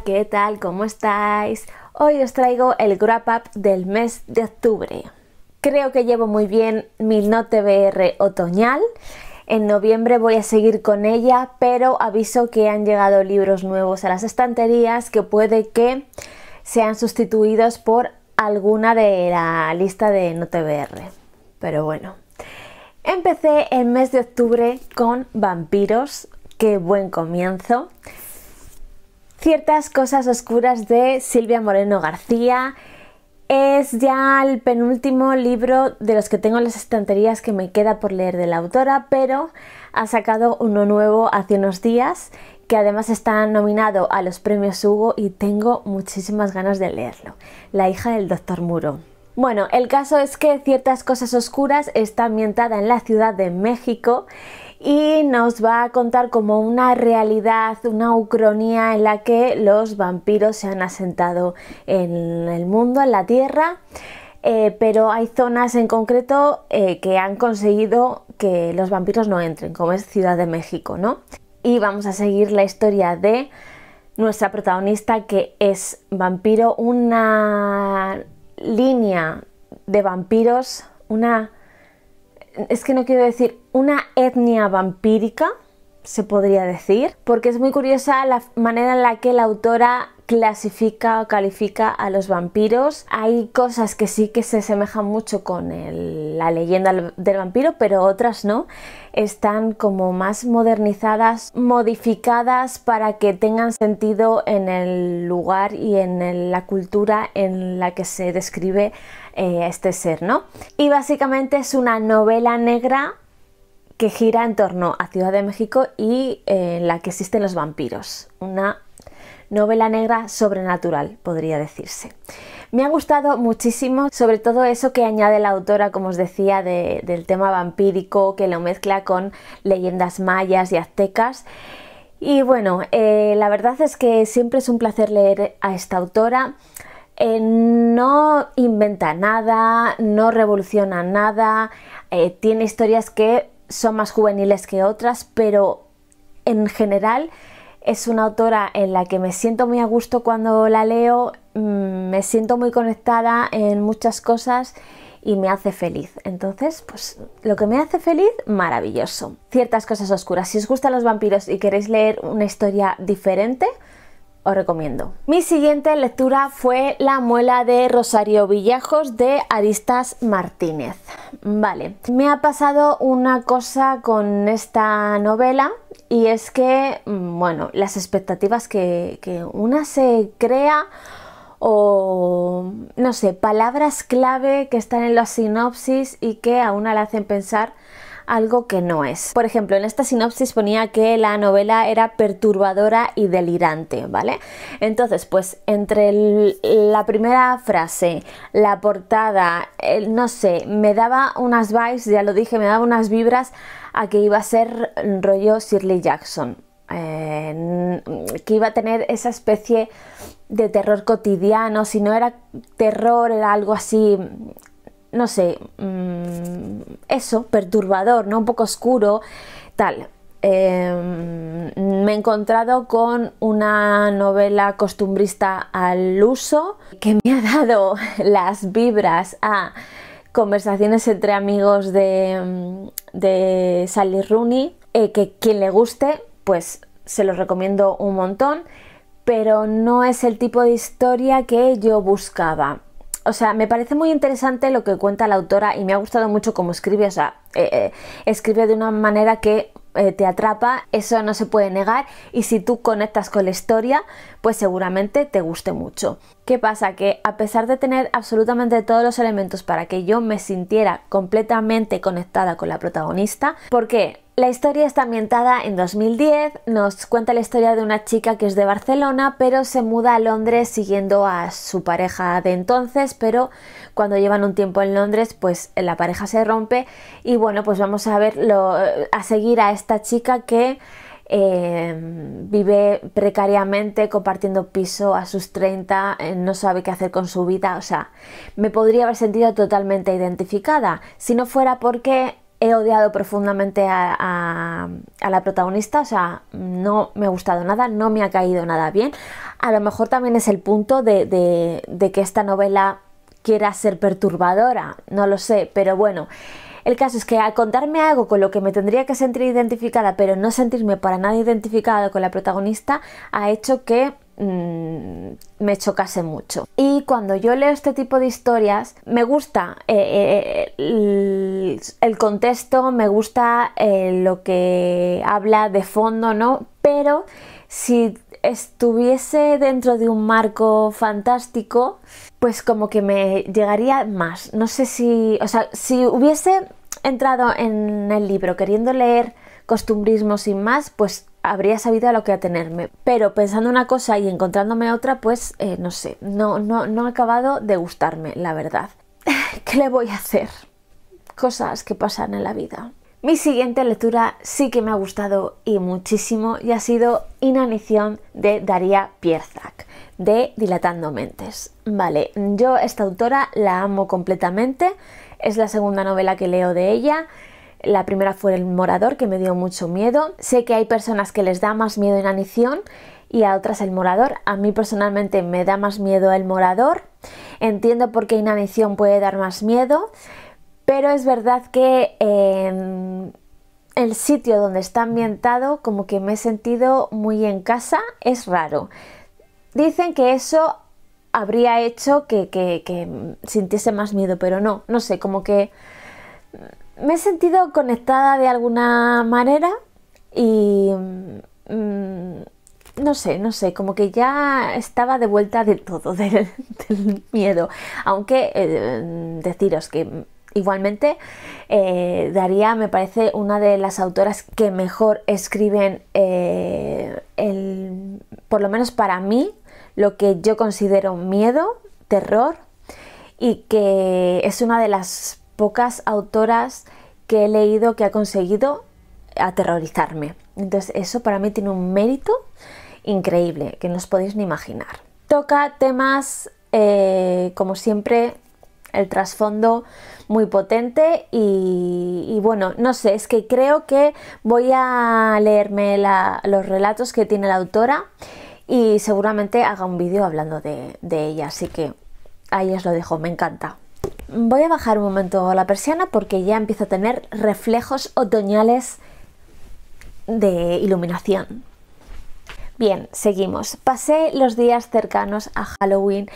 ¿qué tal? ¿Cómo estáis? Hoy os traigo el wrap up del mes de octubre. Creo que llevo muy bien mi NoteBR otoñal. En noviembre voy a seguir con ella, pero aviso que han llegado libros nuevos a las estanterías que puede que sean sustituidos por alguna de la lista de Note Pero bueno. Empecé el mes de octubre con Vampiros, qué buen comienzo ciertas cosas oscuras de Silvia Moreno García. Es ya el penúltimo libro de los que tengo las estanterías que me queda por leer de la autora, pero ha sacado uno nuevo hace unos días que además está nominado a los premios Hugo y tengo muchísimas ganas de leerlo. La hija del doctor Muro. Bueno, el caso es que ciertas cosas oscuras está ambientada en la Ciudad de México y nos va a contar como una realidad, una ucronía en la que los vampiros se han asentado en el mundo, en la Tierra. Eh, pero hay zonas en concreto eh, que han conseguido que los vampiros no entren, como es Ciudad de México, ¿no? Y vamos a seguir la historia de nuestra protagonista que es vampiro, una línea de vampiros, una es que no quiero decir una etnia vampírica, se podría decir, porque es muy curiosa la manera en la que la autora clasifica o califica a los vampiros. Hay cosas que sí que se asemejan mucho con la leyenda del vampiro, pero otras no. Están como más modernizadas, modificadas para que tengan sentido en el lugar y en la cultura en la que se describe eh, este ser, ¿no? Y básicamente es una novela negra que gira en torno a Ciudad de México y eh, en la que existen los vampiros. Una novela negra sobrenatural, podría decirse. Me ha gustado muchísimo, sobre todo eso que añade la autora, como os decía, del tema vampírico, que lo mezcla con leyendas mayas y aztecas. Y bueno, eh, la verdad es que siempre es un placer leer a esta autora. Eh, no inventa nada, no revoluciona nada, eh, tiene historias que son más juveniles que otras, pero en general es una autora en la que me siento muy a gusto cuando la leo, mm, me siento muy conectada en muchas cosas y me hace feliz. Entonces, pues lo que me hace feliz, maravilloso. Ciertas cosas oscuras. Si os gustan los vampiros y queréis leer una historia diferente, os recomiendo. Mi siguiente lectura fue La muela de Rosario Villajos de Aristas Martínez. Vale, me ha pasado una cosa con esta novela y es que, mm, bueno, las expectativas que, una se crea o, no sé, palabras clave que están en la sinopsis y que a una le hacen pensar algo que no es. Por ejemplo, en esta sinopsis ponía que la novela era perturbadora y delirante, ¿vale? Entonces, pues entre la primera frase, la portada, no sé, me daba unas vibes, ya lo dije, me daba unas vibras a que iba a ser rollo Shirley Jackson. Eh, que iba a tener esa especie de terror cotidiano, si no era terror, era algo así no sé, mm, eso, perturbador, ¿no? Un poco oscuro, tal. Em, me he encontrado con una novela costumbrista al uso que me ha dado las vibras a conversaciones entre amigos de, mm, de Sally Rooney, eh, que quien le guste, pues se los recomiendo un montón, pero no es el tipo de historia que yo buscaba o sea, me parece muy interesante lo que cuenta la autora y me ha gustado mucho cómo escribe, o sea, eh, eh, escribe de una manera que eh, te atrapa, eso no se puede negar y si tú conectas con la historia, pues seguramente te guste mucho. ¿Qué pasa? Que a pesar de tener absolutamente todos los elementos para que yo me sintiera completamente conectada con la protagonista, ¿por qué? La historia está ambientada en 2010, nos cuenta la historia de una chica que es de Barcelona, pero se muda a Londres siguiendo a su pareja de entonces, pero cuando llevan un tiempo en Londres, pues eh, la pareja se rompe y bueno, pues vamos a verlo a seguir a esta chica que em, vive precariamente compartiendo piso a sus 30, eh, no sabe qué hacer con su vida, o sea, me podría haber sentido totalmente identificada, si no fuera porque he odiado profundamente a, la protagonista, o sea, no me ha gustado nada, no me ha caído nada bien. A lo mejor también es el punto de, de que esta novela quiera ser perturbadora, no lo sé, pero bueno, el caso es que al contarme algo con lo que me tendría que sentir identificada, pero no sentirme para nada identificada con la protagonista, ha hecho que Mm, me chocase mucho. Y cuando yo leo este tipo de historias, me gusta eh, eh, eh, el, contexto, me gusta lo que habla de fondo, ¿no? Pero si estuviese dentro de un marco fantástico, pues como que me llegaría más. No sé si, o sea, si hubiese entrado en el libro queriendo leer costumbrismo sin más, pues habría sabido a lo que atenerme. Pero pensando una cosa y encontrándome otra, pues eh, no sé, no, no, no ha acabado de gustarme, la verdad. ¿Qué le voy a hacer? Cosas que pasan en la vida. Mi siguiente lectura sí que me ha gustado y muchísimo y ha sido Inanición de Daría Pierzak, de Dilatando Mentes. Vale, yo esta autora la amo completamente, es la segunda novela que leo de ella la primera fue el morador, que me dio mucho miedo. Sé que hay personas que les da más miedo inanición y a otras el morador. A mí personalmente me da más miedo el morador. Entiendo por qué inanición puede dar más miedo, pero es verdad que em, el sitio donde está ambientado como que me he sentido muy en casa, es raro. Dicen que eso habría hecho que, que sintiese más miedo, pero no, no sé, como que me he sentido conectada de alguna manera y mm, no sé, no sé, como que ya estaba de vuelta de todo, del, miedo. Aunque eh, deciros que igualmente eh, Daría me parece una de las autoras que mejor escriben, eh, el, por lo menos para mí, lo que yo considero miedo, terror, y que es una de las pocas autoras que he leído que ha conseguido aterrorizarme. Entonces eso para mí tiene un mérito increíble que no os podéis ni imaginar. Toca temas, eh, como siempre, el trasfondo muy potente y, bueno, no sé, es que creo que voy a leerme los relatos que tiene la autora y seguramente haga un vídeo hablando de, de ella, así que ahí os lo dejo, me encanta voy a bajar un momento la persiana porque ya empiezo a tener reflejos otoñales de iluminación. Bien, seguimos. Pasé los días cercanos a Halloween.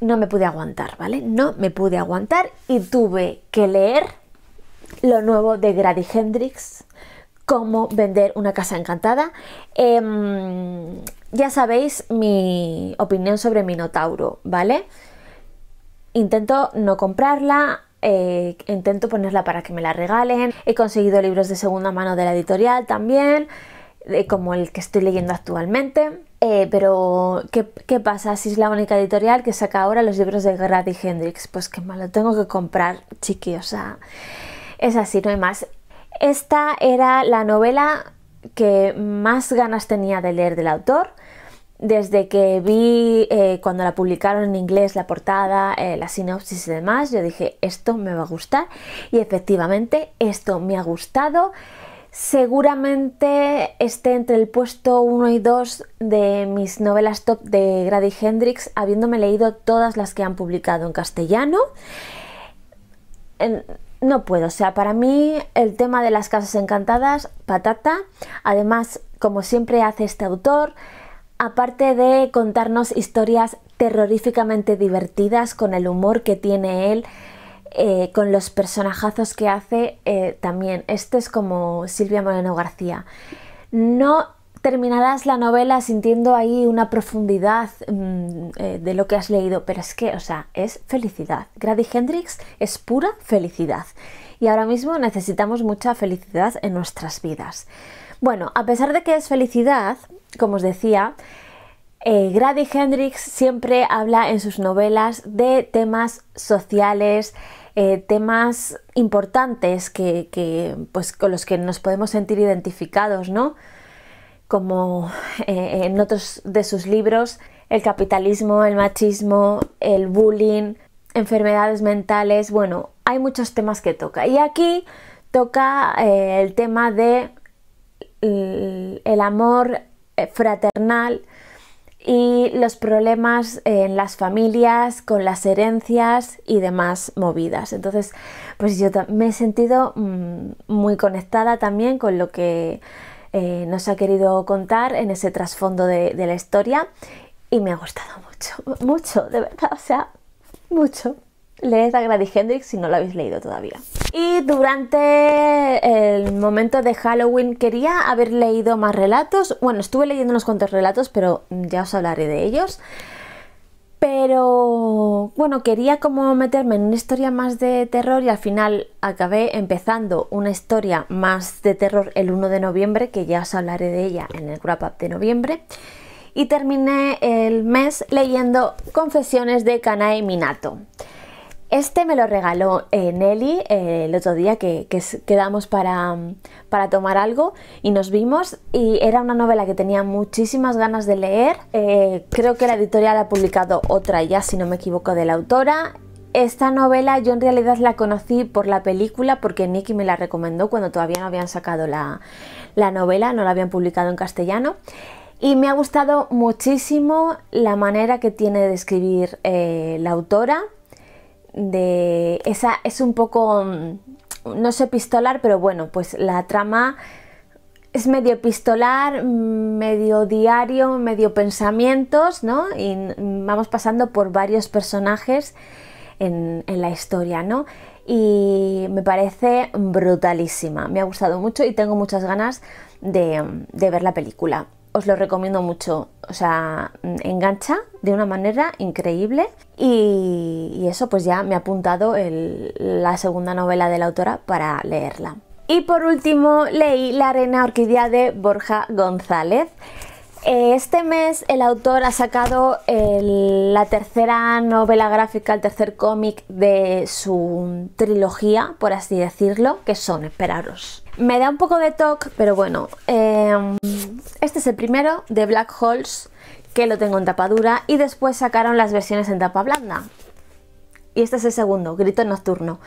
No me pude aguantar, ¿vale? No me pude aguantar y tuve que leer lo nuevo de Grady Hendrix, cómo vender una casa encantada. Em, ya sabéis mi opinión sobre Minotauro, ¿vale? Intento no comprarla, eh, intento ponerla para que me la regalen. He conseguido libros de segunda mano de la editorial también, como el que estoy leyendo actualmente. Eh, pero, ¿qué, pasa si es la única editorial que saca ahora los libros de Grady Hendrix? Pues que malo, tengo que comprar, chiqui, o sea, es así, no hay más. Esta era la novela que más ganas tenía de leer del autor desde que vi eh, cuando la publicaron en inglés la portada, eh, la sinopsis y demás, yo dije, esto me va a gustar. Y efectivamente, esto me ha gustado. Seguramente esté entre el puesto 1 y 2 de mis novelas top de Grady Hendrix, habiéndome leído todas las que han publicado en castellano. no puedo, o sea, para mí el tema de las casas encantadas, patata. Además, como siempre hace este autor, Aparte de contarnos historias terroríficamente divertidas con el humor que tiene él, eh, con los personajazos que hace, eh, también este es como Silvia Moreno García. No terminarás la novela sintiendo ahí una profundidad mm, eh, de lo que has leído, pero es que, o sea, es felicidad. Grady Hendrix es pura felicidad y ahora mismo necesitamos mucha felicidad en nuestras vidas. Bueno, a pesar de que es felicidad, como os decía, eh, Grady Hendrix siempre habla en sus novelas de temas sociales, eh, temas importantes que, pues, con los que nos podemos sentir identificados, ¿no? Como eh, en otros de sus libros, el capitalismo, el machismo, el bullying, enfermedades mentales, bueno, hay muchos temas que toca. Y aquí toca el tema de el amor eh, fraternal y los problemas en las familias, con las herencias y demás movidas. Entonces, pues yo me he sentido mm, muy conectada también con lo que eh, nos ha querido contar en ese trasfondo de la historia y me ha gustado mucho, mucho, de verdad, o sea, mucho leed a Grady Hendrix si no lo habéis leído todavía. Y durante el momento de Halloween quería haber leído más relatos. Bueno, estuve leyendo unos cuantos relatos, pero ya os hablaré de ellos. Pero bueno, quería como meterme en una historia más de terror y al final acabé empezando una historia más de terror el 1 de noviembre, que ya os hablaré de ella en el wrap up de noviembre. Y terminé el mes leyendo Confesiones de Kanae Minato. Este me lo regaló eh, Nelly eh, el otro día que, quedamos para, tomar algo y nos vimos y era una novela que tenía muchísimas ganas de leer. Eh, creo que la editorial ha publicado otra ya, si no me equivoco, de la autora. Esta novela yo en realidad la conocí por la película porque Nicky me la recomendó cuando todavía no habían sacado la, la novela, no la habían publicado en castellano. Y me ha gustado muchísimo la manera que tiene de escribir la autora, de esa es un poco mm, no sé epistolar pero bueno, pues la trama es medio epistolar, medio diario, medio pensamientos, ¿no? Y vamos pasando por varios personajes en, la historia, ¿no? Y me parece brutalísima, me ha gustado mucho y tengo muchas ganas de ver la película os lo recomiendo mucho. O sea, engancha de una manera increíble. Y, eso pues ya me ha apuntado la segunda novela de la autora para leerla. Y por último leí La arena orquídea de Borja González. Eh, este mes el autor ha sacado la tercera novela gráfica, el tercer cómic de su trilogía, por así decirlo, que son, esperaros. Me da un poco de toque, pero bueno, em, este es el primero de Black Holes, que lo tengo en tapa dura, y después sacaron las versiones en tapa blanda. Y este es el segundo, Grito Nocturno.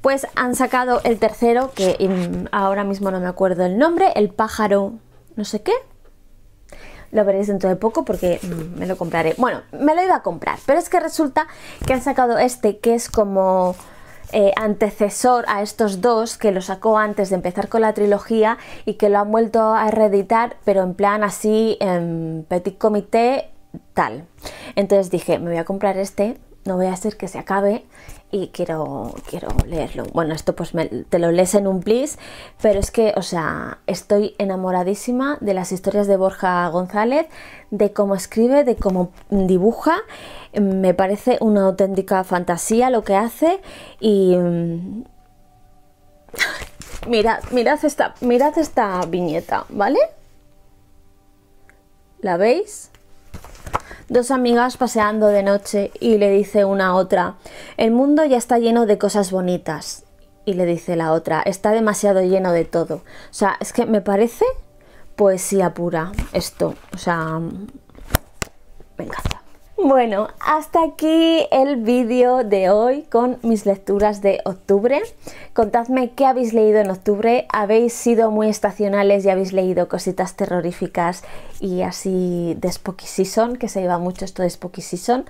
Pues han sacado el tercero, que em, ahora mismo no me acuerdo el nombre, El pájaro no sé qué, lo veréis dentro de poco porque mm, me lo compraré. Bueno, me lo iba a comprar, pero es que resulta que han sacado este que es como... Eh, antecesor a estos dos que lo sacó antes de empezar con la trilogía y que lo han vuelto a reeditar pero en plan así en petit comité tal entonces dije me voy a comprar este no voy a hacer que se acabe y quiero, quiero leerlo. Bueno, esto pues te lo lees en un please, pero es que, o sea, estoy enamoradísima de las historias de Borja González, de cómo escribe, de cómo dibuja. Me parece una auténtica fantasía lo que hace y... Mm, mirad, mirad esta, mirad esta viñeta, ¿vale? ¿La veis? Dos amigas paseando de noche y le dice una a otra, el mundo ya está lleno de cosas bonitas. Y le dice la otra, está demasiado lleno de todo. O sea, es que me parece poesía pura esto. O sea, venga. Mm, bueno, hasta aquí el vídeo de hoy con mis lecturas de octubre. Contadme qué habéis leído en octubre. ¿Habéis sido muy estacionales y habéis leído cositas terroríficas y así de Spooky Season? Que se lleva mucho esto de Spooky Season.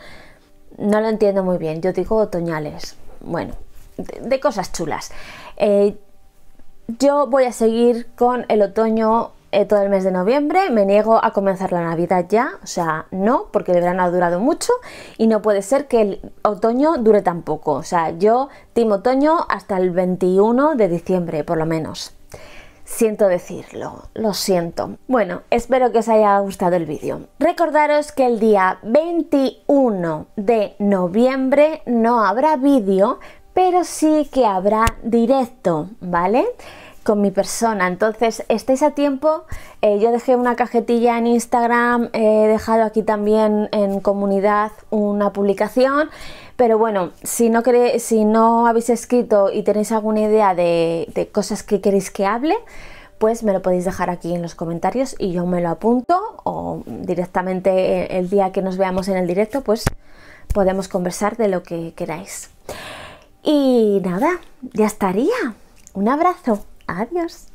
No lo entiendo muy bien, yo digo otoñales. Bueno, de, cosas chulas. Eh, yo voy a seguir con el otoño eh, todo el mes de noviembre, me niego a comenzar la Navidad ya, o sea, no, porque el verano ha durado mucho y no puede ser que el otoño dure tan poco, o sea, yo timo otoño hasta el 21 de diciembre, por lo menos. Siento decirlo, lo siento. Bueno, espero que os haya gustado el vídeo. Recordaros que el día 21 de noviembre no habrá vídeo, pero sí que habrá directo, ¿vale? con mi persona. Entonces, estáis a tiempo. Eh, yo dejé una cajetilla en Instagram, he dejado aquí también en comunidad una publicación. Pero bueno, si no, si no habéis escrito y tenéis alguna idea de, de cosas que queréis que hable, pues me lo podéis dejar aquí en los comentarios y yo me lo apunto o directamente eh, el día que nos veamos en el directo, pues podemos conversar de lo que queráis. Y nada, ya estaría. Un abrazo. Adiós.